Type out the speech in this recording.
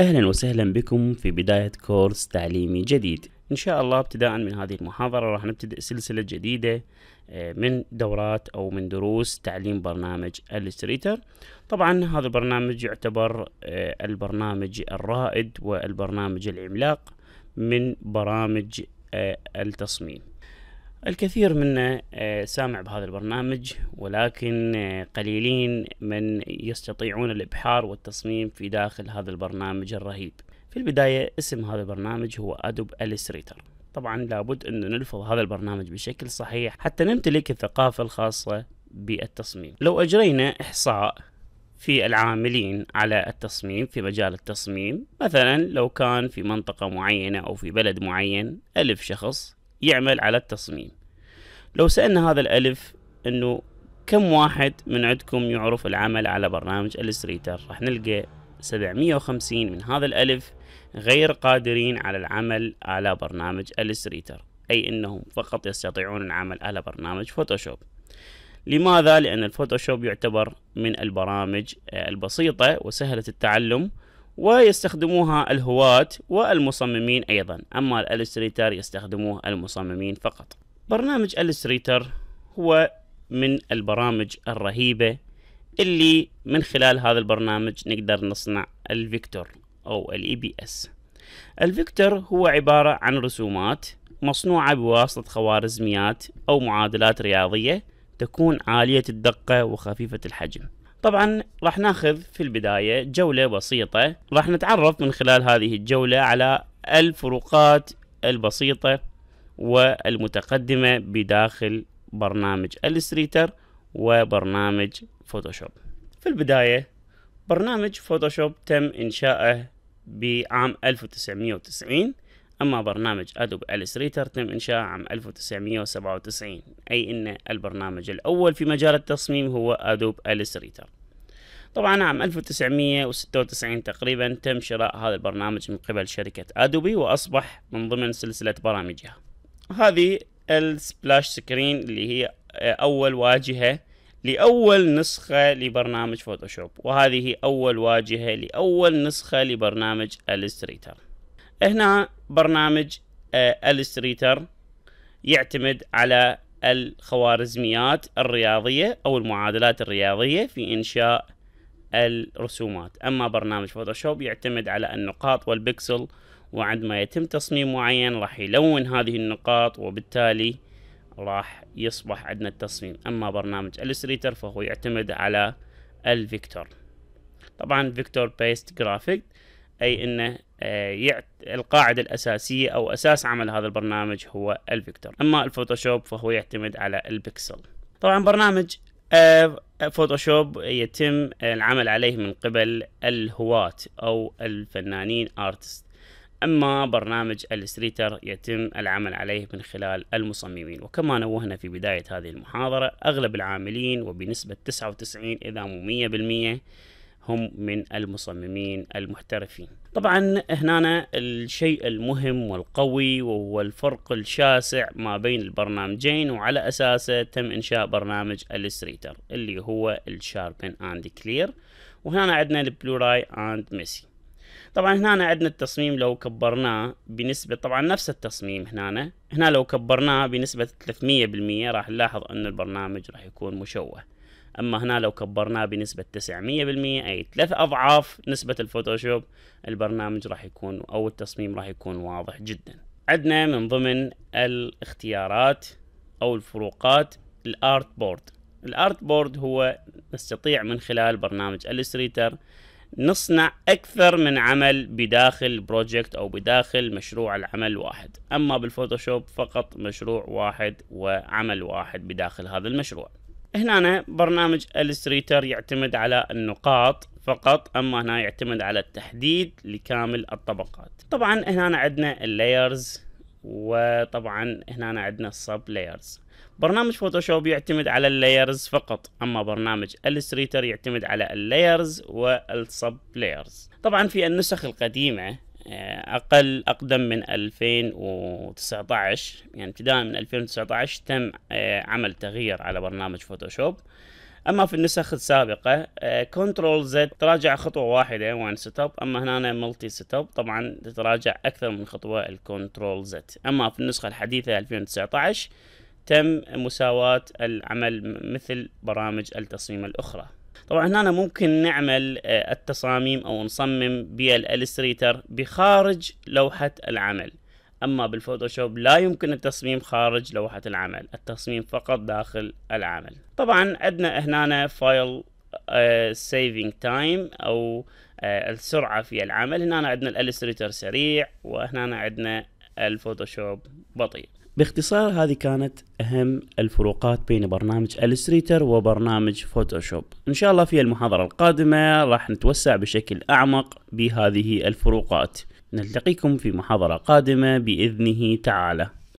أهلا وسهلا بكم في بداية كورس تعليمي جديد إن شاء الله ابتداء من هذه المحاضرة راح نبتدئ سلسلة جديدة آه، من دورات أو من دروس تعليم برنامج الستريتر طبعا هذا البرنامج يعتبر آه، البرنامج الرائد والبرنامج العملاق من برامج آه، التصميم الكثير منا آه، سامع بهذا البرنامج ولكن آه، قليلين من يستطيعون الابحار والتصميم في داخل هذا البرنامج الرهيب في البداية اسم هذا البرنامج هو أدوب أليستريتر طبعا لابد أن نلفظ هذا البرنامج بشكل صحيح حتى نمتلك الثقافة الخاصة بالتصميم لو أجرينا إحصاء في العاملين على التصميم في مجال التصميم مثلا لو كان في منطقة معينة أو في بلد معين ألف شخص يعمل على التصميم لو سألنا هذا الألف أنه كم واحد من عندكم يعرف العمل على برنامج الستريتر راح نلقى 750 من هذا الألف غير قادرين على العمل على برنامج الستريتر أي أنهم فقط يستطيعون العمل على برنامج فوتوشوب لماذا؟ لأن الفوتوشوب يعتبر من البرامج البسيطة وسهلة التعلم ويستخدموها الهواة والمصممين أيضا أما الألستريتر يستخدموه المصممين فقط برنامج الستريتر هو من البرامج الرهيبة اللي من خلال هذا البرنامج نقدر نصنع الفيكتور أو الاي بي e اس الفيكتور هو عبارة عن رسومات مصنوعة بواسطة خوارزميات أو معادلات رياضية تكون عالية الدقة وخفيفة الحجم طبعا راح ناخذ في البداية جولة بسيطة راح نتعرف من خلال هذه الجولة على الفروقات البسيطة والمتقدمة بداخل برنامج الستريتر وبرنامج فوتوشوب في البداية برنامج فوتوشوب تم إنشائه بعام 1990 أما برنامج أدوب الستريتر تم إنشائه عام 1997 أي أن البرنامج الأول في مجال التصميم هو أدوب الستريتر طبعا عام 1996 تقريبا تم شراء هذا البرنامج من قبل شركة أدوبي وأصبح من ضمن سلسلة برامجها هذه السبلاش سكرين اللي آه، هي اول واجهه لاول نسخه لبرنامج فوتوشوب وهذه اول واجهه لاول نسخه لبرنامج الستريتر هنا برنامج الستريتر آه، يعتمد على الخوارزميات الرياضيه او المعادلات الرياضيه في انشاء الرسومات اما برنامج فوتوشوب يعتمد على النقاط والبكسل وعندما يتم تصميم معين راح يلون هذه النقاط وبالتالي راح يصبح عندنا التصميم أما برنامج الستريتر فهو يعتمد على الفيكتور طبعا فيكتور بيست جرافيك أي أنه آه، القاعدة الأساسية أو أساس عمل هذا البرنامج هو الفيكتور أما الفوتوشوب فهو يعتمد على البكسل طبعا برنامج آه، فوتوشوب يتم العمل عليه من قبل الهواة أو الفنانين ارتست أما برنامج الستريتر يتم العمل عليه من خلال المصممين وكما نوهنا في بداية هذه المحاضرة أغلب العاملين وبنسبة 99 إذا مو 100% هم من المصممين المحترفين طبعا هنا الشيء المهم والقوي وهو الفرق الشاسع ما بين البرنامجين وعلى أساسه تم إنشاء برنامج الستريتر اللي هو الشاربن اند كلير وهنا عندنا البلوراي اند ميسي طبعا هنا عندنا التصميم لو كبرناه بنسبة طبعا نفس التصميم هنا هنا لو كبرناه بنسبة 300% راح نلاحظ أن البرنامج راح يكون مشوه أما هنا لو كبرناه بنسبة 900% أي ثلاث أضعاف نسبة الفوتوشوب البرنامج راح يكون أو التصميم راح يكون واضح جدا عندنا من ضمن الاختيارات أو الفروقات الارت بورد الارت بورد هو نستطيع من خلال برنامج الستريتر نصنع أكثر من عمل بداخل بروجكت أو بداخل مشروع العمل واحد أما بالفوتوشوب فقط مشروع واحد وعمل واحد بداخل هذا المشروع هنا برنامج الستريتر يعتمد على النقاط فقط اما هنا يعتمد على التحديد لكامل الطبقات طبعا هنا عندنا اللايرز وطبعا هنا عندنا السب لايرز برنامج فوتوشوب يعتمد على اللايرز فقط اما برنامج الستريتر يعتمد على اللايرز والسب لايرز طبعا في النسخ القديمه آه، اقل اقدم من 2019 يعني ابتداء من 2019 تم آه، عمل تغيير على برنامج فوتوشوب اما في النسخ السابقه كنترول آه، زد تراجع خطوه واحده وان سيت اب اما هنا ملتي سيت اب طبعا تتراجع اكثر من خطوه الكنترول زد اما في النسخه الحديثه 2019 تم مساواة العمل مثل برامج التصميم الأخرى طبعا هنا ممكن نعمل آه، التصاميم أو نصمم بالإلستريتر بخارج لوحة العمل أما بالفوتوشوب لا يمكن التصميم خارج لوحة العمل التصميم فقط داخل العمل طبعا عندنا هنا فايل سيفينج آه، تايم او آه، السرعه في العمل هنا عندنا الالستريتر سريع وهنا عندنا الفوتوشوب بطيء باختصار هذه كانت أهم الفروقات بين برنامج الستريتر وبرنامج فوتوشوب إن شاء الله في المحاضرة القادمة راح نتوسع بشكل أعمق بهذه الفروقات نلتقيكم في محاضرة قادمة بإذنه تعالى